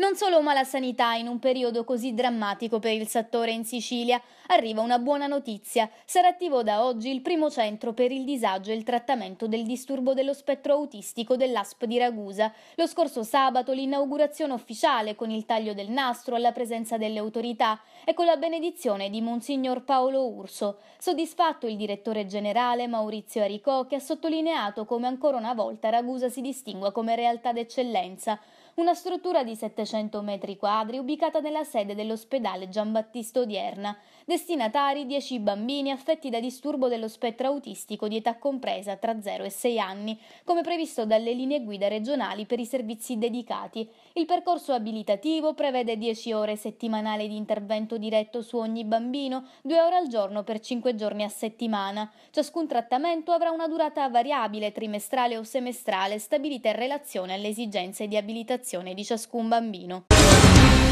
Non solo malasanità in un periodo così drammatico per il settore in Sicilia. Arriva una buona notizia. Sarà attivo da oggi il primo centro per il disagio e il trattamento del disturbo dello spettro autistico dell'ASP di Ragusa. Lo scorso sabato l'inaugurazione ufficiale con il taglio del nastro alla presenza delle autorità e con la benedizione di Monsignor Paolo Urso. Soddisfatto il direttore generale Maurizio Aricò che ha sottolineato come ancora una volta Ragusa si distingua come realtà d'eccellenza una struttura di 700 metri quadri ubicata nella sede dell'ospedale Giambattista Odierna, destinatari 10 bambini affetti da disturbo dello spettro autistico di età compresa tra 0 e 6 anni, come previsto dalle linee guida regionali per i servizi dedicati. Il percorso abilitativo prevede 10 ore settimanali di intervento diretto su ogni bambino, 2 ore al giorno per 5 giorni a settimana. Ciascun trattamento avrà una durata variabile trimestrale o semestrale stabilita in relazione alle esigenze di abilitazione educazione di ciascun bambino.